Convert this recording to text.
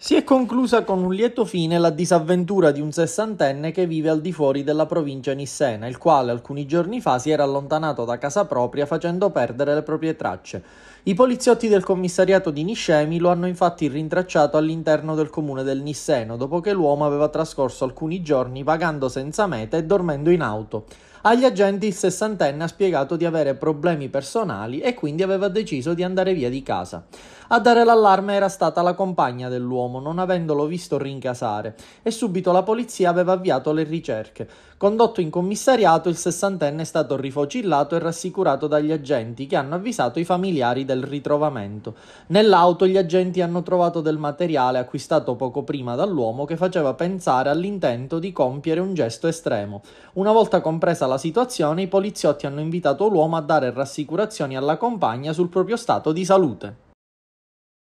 Si è conclusa con un lieto fine la disavventura di un sessantenne che vive al di fuori della provincia nissena, il quale alcuni giorni fa si era allontanato da casa propria facendo perdere le proprie tracce. I poliziotti del commissariato di Niscemi lo hanno infatti rintracciato all'interno del comune del Nisseno, dopo che l'uomo aveva trascorso alcuni giorni vagando senza meta e dormendo in auto. Agli agenti il sessantenne ha spiegato di avere problemi personali e quindi aveva deciso di andare via di casa. A dare l'allarme era stata la compagna dell'uomo, non avendolo visto rincasare, e subito la polizia aveva avviato le ricerche. Condotto in commissariato, il sessantenne è stato rifocillato e rassicurato dagli agenti che hanno avvisato i familiari del ritrovamento. Nell'auto gli agenti hanno trovato del materiale acquistato poco prima dall'uomo che faceva pensare all'intento di compiere un gesto estremo. Una volta compresa la situazione, i poliziotti hanno invitato l'uomo a dare rassicurazioni alla compagna sul proprio stato di salute.